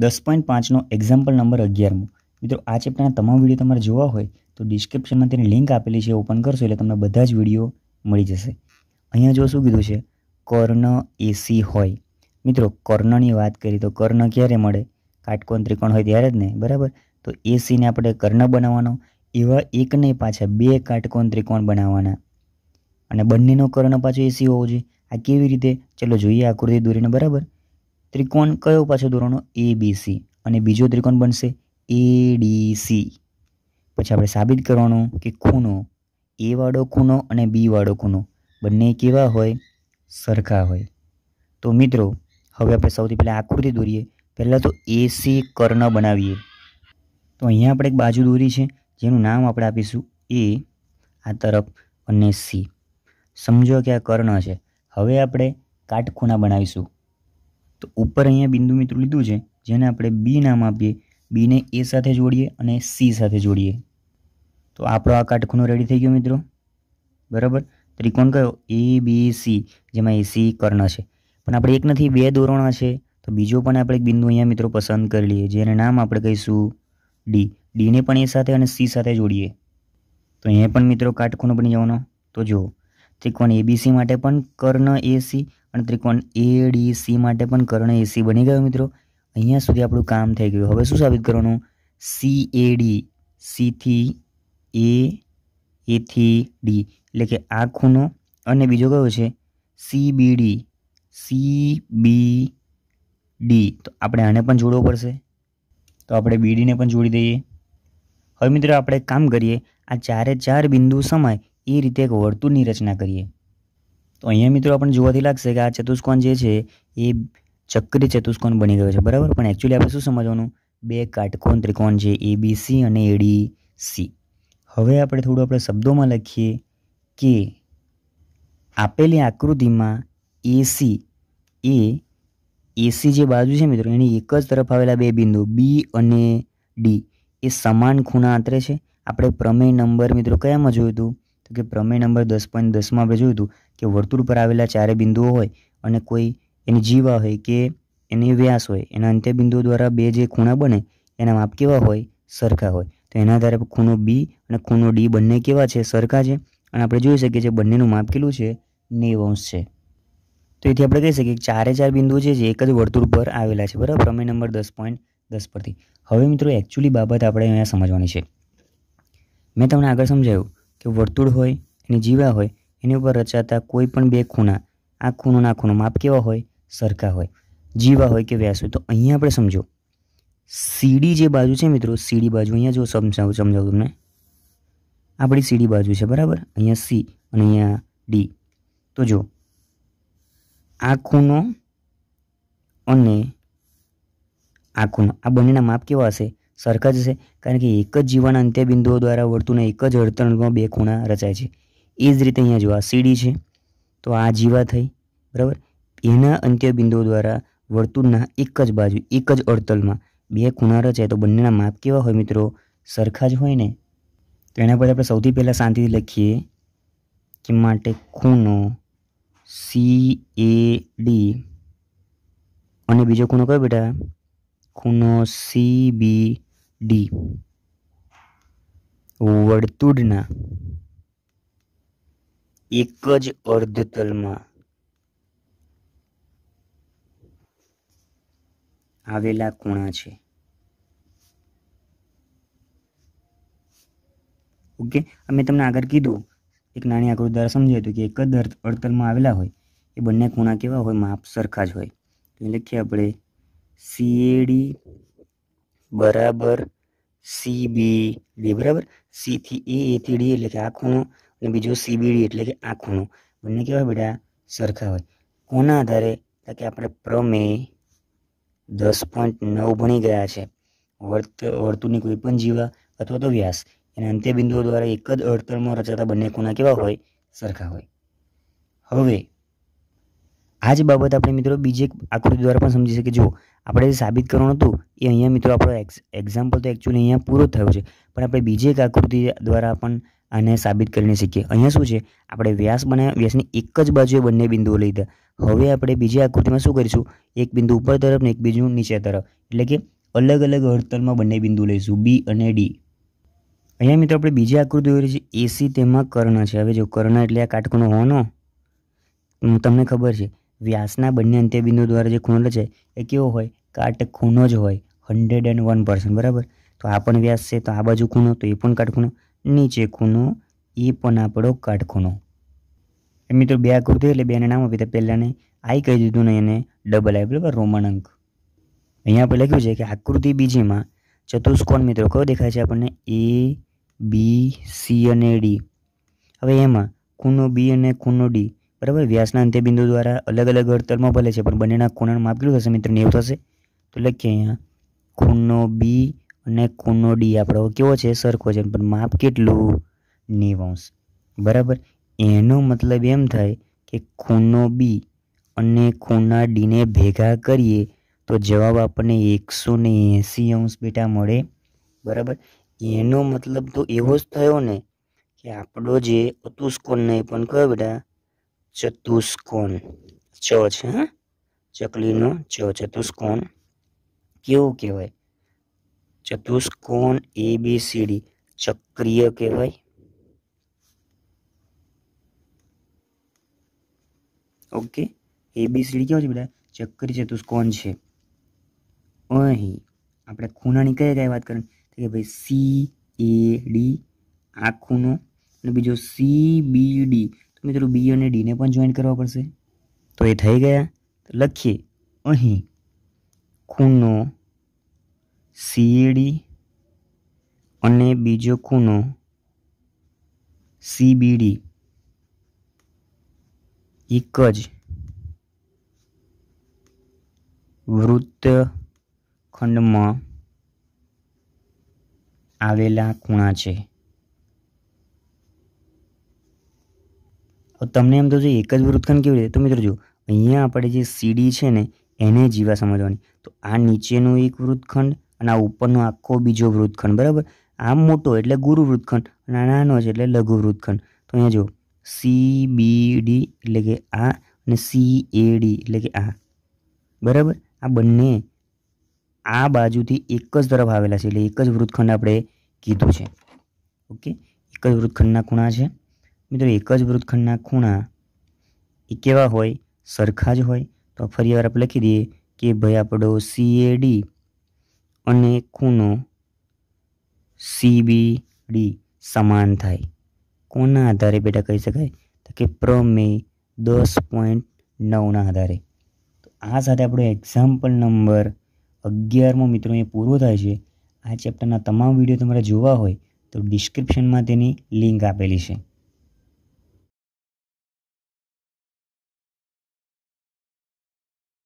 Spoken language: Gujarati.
દસ પોઈન્ટ પાંચનો એક્ઝામ્પલ નંબર અગિયારમો મિત્રો આ ચેપ્ટરના તમામ વિડીયો તમારે જોવા હોય તો ડિસ્ક્રિપ્શનમાં તેની લિંક આપેલી છે ઓપન કરશો એટલે તમને બધા જ વિડીયો મળી જશે અહીંયા જો શું કીધું છે કર્ણ એસી હોય મિત્રો કર્ણની વાત કરી તો કર્ણ ક્યારે મળે કાટકોણ ત્રિકોણ હોય ત્યારે જ ને બરાબર તો એસીને આપણે કર્ણ બનાવવાનો એવા એક નહીં પાછા બે કાટકોણ ત્રિકોણ બનાવવાના અને બંનેનો કર્ણ પાછો એસી હોવો જોઈએ આ કેવી રીતે ચલો જોઈએ આકૃતિ દોરીને બરાબર ત્રિકોણ કયો પાછો દોરવાનો એ અને બીજો ત્રિકોણ બનશે એ પછી આપણે સાબિત કરવાનું કે ખૂણો એ વાળો ખૂણો અને બી વાળો ખૂણો બંને કેવા હોય સરખા હોય તો મિત્રો હવે આપણે સૌથી પહેલાં આકૃતિ દોરીએ પહેલાં તો એસી કર્ણ બનાવીએ તો અહીંયા આપણે એક બાજુ દોરી છે જેનું નામ આપણે આપીશું એ આ તરફ અને સી સમજો કે આ કર્ણ છે હવે આપણે કાટખૂણા બનાવીશું તો ઉપર અહીંયા બિંદુ મિત્રો લીધું છે જેને આપણે બી નામ આપીએ બીને એ સાથે જોડીએ અને સી સાથે જોડીએ તો આપણો આ કાટખૂણો રેડી થઈ ગયો મિત્રો બરાબર ત્રિકોણ કયો એ બી સી જેમાં એસી કર્ણ છે પણ આપણે એક નથી બે દોરણા છે તો બીજો પણ આપણે એક બિંદુ અહીંયા મિત્રો પસંદ કરી લઈએ જેને નામ આપણે કહીશું ડી ડીને પણ એ સાથે અને સી સાથે જોડીએ તો અહીંયા પણ મિત્રો કાટખૂણો બની જવાનો તો જુઓ ત્રિકોણ એબીસી માટે પણ કર્ણ એસી અને ત્રિકોણ એ ડી સી માટે પણ કર્ણ એસી બની ગયો મિત્રો અહીંયા સુધી આપણું કામ થઈ ગયું હવે શું સાબિત કરવાનું સી એ ડી સીથી એ એથી ડી એટલે કે આ ખૂણો અને બીજો કયો છે C B D C B D તો આપણે આને પણ જોડવો પડશે તો આપણે બીડીને પણ જોડી દઈએ હવે મિત્રો આપણે કામ કરીએ આ ચારે ચાર બિંદુ સમાય એ રીતે એક વર્તુળની રચના કરીએ તો અહીંયા મિત્રો આપણને જોવાથી લાગશે કે આ ચતુષ્કોણ જે છે એ ચક્રી ચતુષ્કોણ બની ગયો છે બરાબર પણ એકચ્યુઅલી આપણે શું સમજવાનું બે કાટકોણ ત્રિકોણ છે એ એબીસી અને એડી સી હવે આપણે થોડું આપણે શબ્દોમાં લખીએ કે આપેલી આકૃતિમાં એસી એ એસી જે બાજુ છે મિત્રો એની એક જ તરફ આવેલા બે બિંદુ બી અને ડી એ સમાન ખૂણા આંતરે છે આપણે પ્રમેય નંબર મિત્રો કયામાં જોયું હતું કે પ્રમેય નંબર દસ પોઈન્ટ દસમાં આપણે જોયું હતું કે વર્તુળ પર આવેલા ચારે બિંદુઓ હોય અને કોઈ એની જીવા હોય કે એની વ્યાસ હોય એના અંત્ય બિંદુઓ દ્વારા બે જે ખૂણા બને એના માપ કેવા હોય સરખા હોય તો એના આધારે ખૂણો બી અને ખૂણો ડી બંને કેવા છે સરખા છે અને આપણે જોઈ શકીએ છીએ બંનેનું માપ કેટલું છે નેવ અંશ છે તો એથી આપણે કહી શકીએ કે ચારે ચાર બિંદુઓ છે જે એક જ વર્તુળ પર આવેલા છે બરાબર પ્રમેય નંબર દસ પોઈન્ટ દસ પરથી હવે મિત્રો એકચ્યુઅલી બાબત આપણે અહીંયા સમજવાની છે મેં તમને આગળ સમજાવ્યું કે વર્તુળ હોય અને જીવા હોય એની ઉપર રચાતા કોઈ પણ બે ખૂણા આ ખૂણો ખૂણો માપ કેવા હોય સરખા હોય જીવા હોય કે વ્યાસ હોય તો અહીંયા આપણે સમજો સીડી જે બાજુ છે મિત્રો સીડી બાજુ અહીંયા જો સમજાવું સમજાવું તમને આપણી સીડી બાજુ છે બરાબર અહીંયા સી અને અહીંયા ડી તો જો આ ખૂણો અને આ ખૂણો આ બંનેના માપ કેવા હશે સરખા જ છે કારણ કે એક જ જીવાના અંત્યબિંદુઓ દ્વારા વર્તુળના એક જ અડતણમાં બે ખૂણા રચાય છે એ જ રીતે અહીંયા જો આ સીડી છે તો આ જીવા થઈ બરાબર એના અંત્યબિંદુઓ દ્વારા વર્તુળના એક જ બાજુ એક જ અડતલમાં બે ખૂણા રચાય તો બંનેના માપ કેવા હોય મિત્રો સરખા જ હોય ને તો એના પર આપણે સૌથી પહેલાં શાંતિથી લખીએ કે માટે ખૂણો સી એ ડી અને બીજો ખૂણો કયો બેટા ખૂણો સી બી ડી વર્તુળના એક જ અર્ધતલમાં આવેલા ખૂણા છે ઓકે મેં તમને આગળ કીધું એક નાની આકૃતિ દ્વારા સમજાય તો કે એક જ અડતલમાં આવેલા હોય એ બંને ખૂણા કેવા હોય માપ સરખા જ હોય તો લખીએ આપણે સીએડી બરાબર સી બી બરાબર સી થી એ e, થી ડી એટલે કે આ ખૂણો અને બીજો સીબીડી એટલે કે આ ખૂણો બંને કેવા બેટા સરખા હોય કોના આધારે કે આપણે પ્રમેય દસ પોઈન્ટ નવ ભણી ગયા છે વર્ત વર્તુળની કોઈ પણ જીવા અથવા તો વ્યાસ એના અંત્યબિંદુઓ દ્વારા એક જ અડતરમાં રચાતા બંને ખૂણા કેવા હોય સરખા હોય હવે આ જ બાબત આપણે મિત્રો બીજી એક આકૃતિ દ્વારા પણ સમજી શકીએ જો આપણે જે સાબિત કરવાનું હતું એ અહીંયા મિત્રો આપણો એક્ઝામ્પલ તો એકચ્યુઅલી અહીંયા પૂરો થયો છે પણ આપણે બીજી એક આકૃતિ દ્વારા પણ આને સાબિત કરીને શીખીએ અહીંયા શું છે આપણે વ્યાસ બનાવ્યા વ્યાસની એક જ બાજુએ બંને બિંદુઓ લીધા હવે આપણે બીજી આકૃતિમાં શું કરીશું એક બિંદુ ઉપર તરફ ને એક બીજું નીચે તરફ એટલે કે અલગ અલગ હડતલમાં બંને બિંદુ લઈશું બી અને ડી અહીંયા મિત્રો આપણે બીજી આકૃતિ દોરી છે એસી તેમાં કર્ણ છે હવે જો કર્ણ એટલે આ કાટકોનો હોવાનો તમને ખબર છે વ્યાસના બંને અંત્યબિંદુ દ્વારા જે ખૂણો છે એ કેવો હોય કાટ ખૂણો જ હોય હંડ્રેડ એન્ડ વન પર્સન્ટ બરાબર તો આ પણ વ્યાસ છે તો આ બાજુ ખૂણો તો એ પણ કાટખૂણો નીચે ખૂણો એ પણ આપણો કાટખૂણો મિત્રો બે આકૃતિ એટલે બેને નામ આપી તો પહેલાંને આઈ કહી દીધું ને એને ડબલ આઈ બરાબર રોમન અંક અહીંયા આપણે લખ્યું છે કે આકૃતિ બીજીમાં ચતુષ્કોણ મિત્રો કયો દેખાય છે આપણને એ બી સી અને ડી હવે એમાં ખૂનો બી અને ખૂનો ડી બરાબર વ્યાસના અંત્ય બિંદુ દ્વારા અલગ અલગ હડતલમાં ભલે છે પણ બંનેના ખૂણાનું માપ કેટલું થશે મિત્રો નેવું થશે તો લખીએ અહીંયા ખૂણો બી અને ખૂણો ડી આપણો કેવો છે સરખો છે પણ માપ કેટલું નેવાંશ બરાબર એનો મતલબ એમ થાય કે ખૂણો બી અને ખૂણના ડીને ભેગા કરીએ તો જવાબ આપણને એકસો ને એંસી અંશ બેટા મળે બરાબર એનો મતલબ તો એવો જ થયો ને કે આપણો જે અતુષ્કોણ નહીં પણ કયો બેટા ચતુષ્કોણ ચ છે હા ચકલીનો ચ ચતુષ્કોણ કેવું કહેવાય ચતુષ્કોણ એ બી સી ડી ચક્રીય કહેવાય okay A B C D છે બધા ચક્રી ચતુષ્કોણ છે અહીં આપણે ખૂણાની કઈ કઈ વાત કરવાની કે ભાઈ સી એ ડી આ ખૂણો અને બીજો સી બી ડી મિત્રો બી અને ડીને પણ જોઈન કરવા પડશે તો એ થઈ ગયા લખીએ અહીં ખૂણો સીએડી અને બીજો ખૂણો સીબીડી એક જ વૃત્ત ખંડમાં આવેલા ખૂણા છે તમને એમ થશે એક જ વૃત્તખંડ કેવી રીતે તો મિત્રો જો અહીંયા આપણે જે સીડી છે ને એને જીવા સમજવાની તો આ નીચેનું એક વૃત્તખંડ અને આ ઉપરનો આખો બીજો વૃત્તખંડ બરાબર આ મોટો એટલે ગુરુ વૃત્તખંડ અને આ નાનો છે એટલે લઘુ વૃત્તખંડ તો અહીંયા જો સી બી ડી એટલે કે આ અને સી એ ડી એટલે કે આ બરાબર આ બંને આ બાજુથી એક જ તરફ આવેલા છે એટલે એક જ વૃત્તખંડ આપણે કીધું છે ઓકે એક જ વૃત્તખંડના ખૂણા છે મિત્રો એક જ વૃત્તખંડના ખૂણા એ કેવા હોય સરખા જ હોય તો ફરી વાર આપણે લખી દઈએ કે ભાઈ આપણો સીએડી અને ખૂણો સીબીડી સમાન થાય કોના આધારે બેટા કહી શકાય તો કે પ્રમેય દસ પોઈન્ટ નવના આધારે તો આ સાથે આપણો એક્ઝામ્પલ નંબર અગિયારમો મિત્રો એ પૂરો થાય છે આ ચેપ્ટરના તમામ વિડીયો તમારે જોવા હોય તો ડિસ્ક્રિપ્શનમાં તેની લિંક આપેલી છે